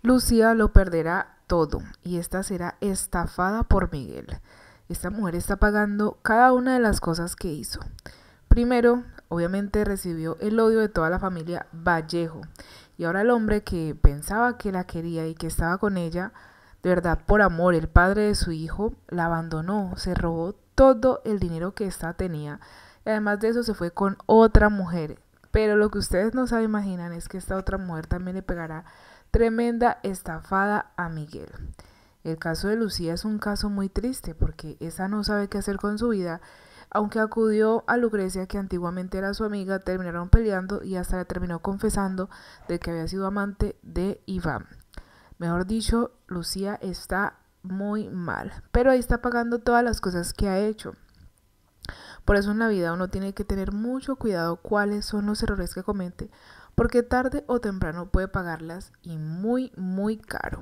Lucía lo perderá todo y esta será estafada por Miguel. Esta mujer está pagando cada una de las cosas que hizo. Primero, obviamente recibió el odio de toda la familia Vallejo. Y ahora el hombre que pensaba que la quería y que estaba con ella, de verdad por amor, el padre de su hijo, la abandonó, se robó todo el dinero que ésta tenía. Y además de eso se fue con otra mujer pero lo que ustedes no saben imaginan es que esta otra mujer también le pegará tremenda estafada a Miguel. El caso de Lucía es un caso muy triste porque esa no sabe qué hacer con su vida. Aunque acudió a Lucrecia, que antiguamente era su amiga, terminaron peleando y hasta le terminó confesando de que había sido amante de Iván. Mejor dicho, Lucía está muy mal, pero ahí está pagando todas las cosas que ha hecho. Por eso en la vida uno tiene que tener mucho cuidado cuáles son los errores que comete, porque tarde o temprano puede pagarlas y muy, muy caro.